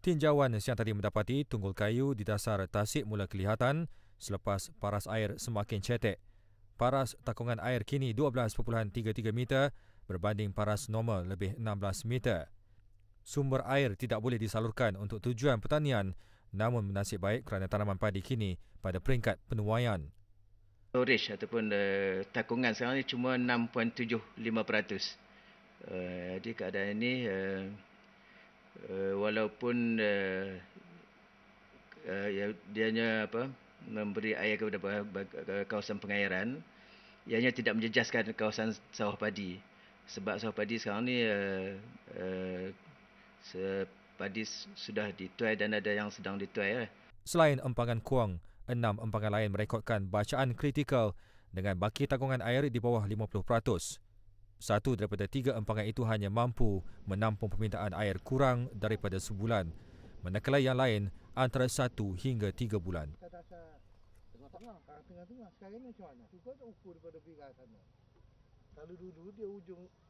Tinjauan siang tadi mendapati tunggul kayu di dasar tasik mula kelihatan selepas paras air semakin cetek. Paras takungan air kini 12.33 meter berbanding paras normal lebih 16 meter. Sumber air tidak boleh disalurkan untuk tujuan pertanian namun menasib baik kerana tanaman padi kini pada peringkat penuaian. Storage ataupun uh, takungan sekarang ini cuma 6.75%. Uh, jadi keadaan ini uh, uh, walaupun uh, eh, uh, eh, ya, dia hanya apa memberi air kepada kawasan pengairan ianya tidak menjejaskan kawasan sawah padi sebab sawah padi sekarang ni uh, uh, padi sudah dituai dan ada yang sedang dituai lah. selain empangan kuang enam empangan lain merekodkan bacaan kritikal dengan baki tanggungan air di bawah satu daripada tiga empangan itu hanya mampu menampung permintaan air kurang daripada sebulan, manakala yang lain antara satu hingga tiga bulan. Tengah-tengah, tengah-tengah. Sekarang ni macam mana? Cukup tak ukur daripada pinggir sana. Kalau dulu dia ujung